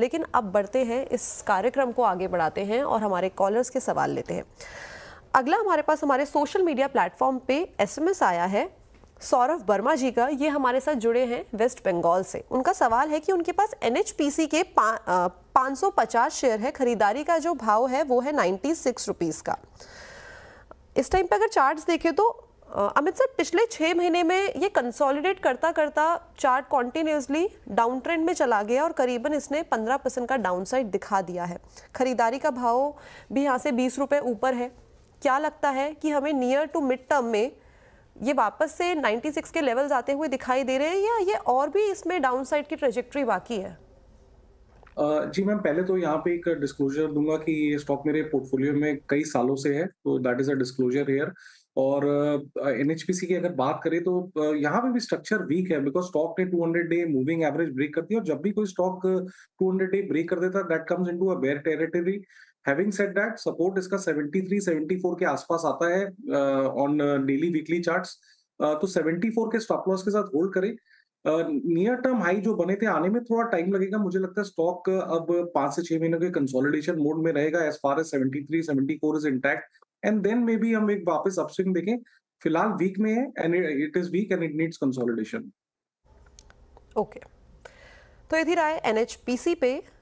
लेकिन अब बढ़ते हैं इस कार्यक्रम को आगे बढ़ाते हैं और हमारे कॉलर्स के सवाल लेते हैं अगला हमारे पास हमारे सोशल मीडिया प्लेटफॉर्म पे एसएमएस आया है सौरभ वर्मा जी का ये हमारे साथ जुड़े हैं वेस्ट बंगाल से उनका सवाल है कि उनके पास एन के पाँच सौ पचास शेयर है खरीदारी का जो भाव है वो है नाइन्टी सिक्स रुपीज़ का इस टाइम पर अगर चार्ट्स देखें तो अमित सर पिछले छः महीने में ये कंसोलिडेट करता करता चार्ट कॉन्टीन्यूसली डाउन ट्रेंड में चला गया और करीबन इसने 15 परसेंट का डाउन साइड दिखा दिया है खरीदारी का भाव भी यहाँ से बीस रुपये ऊपर है क्या लगता है कि हमें नियर टू मिड टर्म में ये वापस से 96 के लेवल्स आते हुए दिखाई दे रहे हैं या ये और भी इसमें डाउन साइड की ट्रेजेक्ट्री बाकी है जी मैम पहले तो यहाँ पे एक डिस्क्लोजर दूंगा कि ये स्टॉक मेरे पोर्टफोलियो में कई सालों से है तो that is a disclosure here और एन की अगर बात करें तो यहाँ पे भी स्ट्रक्चर वीक है बिकॉज स्टॉक ने 200 डे मूविंग एवरेज ब्रेक करती है और जब भी कोई स्टॉक 200 डे ब्रेक कर देता that comes into a bear territory having set that support इसका 73 74 के आसपास आता है ऑन डेली वीकली चार्ट्स तो 74 के स्टॉप लॉस के साथ होल्ड करें नियर टर्म हाई जो बने थे आने में थोड़ा टाइम लगेगा मुझे लगता है स्टॉक अब पांच से छह महीनों के कंसोलिडेशन मोड में रहेगा as far as seventy three seventy four is intact and then may be हम एक वापस अपस्विंग देखें फिलहाल वीक में है and it is weak and it needs consolidation okay तो ये थी राय एनएचपीसी पे